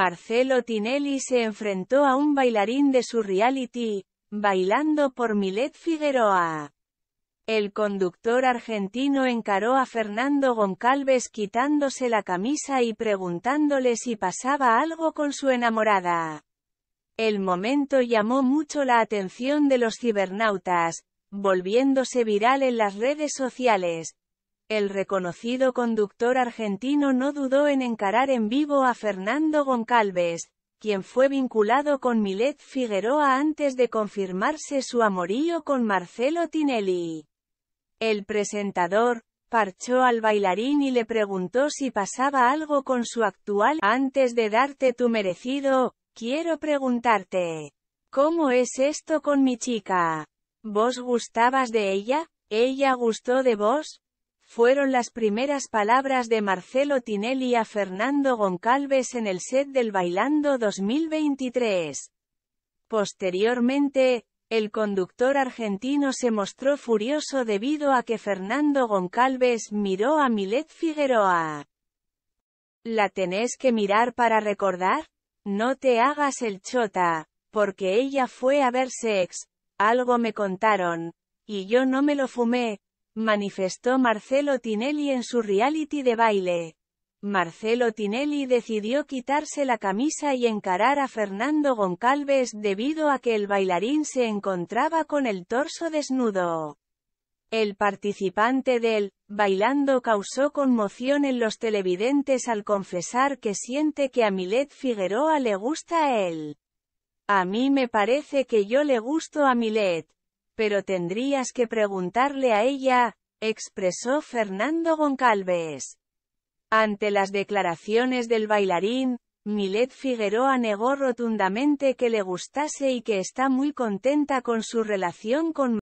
Marcelo Tinelli se enfrentó a un bailarín de su reality, Bailando por Milet Figueroa. El conductor argentino encaró a Fernando Goncalves quitándose la camisa y preguntándole si pasaba algo con su enamorada. El momento llamó mucho la atención de los cibernautas, volviéndose viral en las redes sociales, el reconocido conductor argentino no dudó en encarar en vivo a Fernando Goncalves, quien fue vinculado con Milet Figueroa antes de confirmarse su amorío con Marcelo Tinelli. El presentador, parchó al bailarín y le preguntó si pasaba algo con su actual, antes de darte tu merecido, quiero preguntarte, ¿cómo es esto con mi chica? ¿Vos gustabas de ella? ¿Ella gustó de vos? fueron las primeras palabras de Marcelo Tinelli a Fernando Goncalves en el set del Bailando 2023. Posteriormente, el conductor argentino se mostró furioso debido a que Fernando Goncalves miró a Milet Figueroa. ¿La tenés que mirar para recordar? No te hagas el chota, porque ella fue a ver sex, algo me contaron, y yo no me lo fumé, manifestó Marcelo Tinelli en su reality de baile. Marcelo Tinelli decidió quitarse la camisa y encarar a Fernando Goncalves debido a que el bailarín se encontraba con el torso desnudo. El participante del Bailando causó conmoción en los televidentes al confesar que siente que a Milet Figueroa le gusta a él. A mí me parece que yo le gusto a Milet. Pero tendrías que preguntarle a ella, expresó Fernando Goncalves. Ante las declaraciones del bailarín, Milet Figueroa negó rotundamente que le gustase y que está muy contenta con su relación con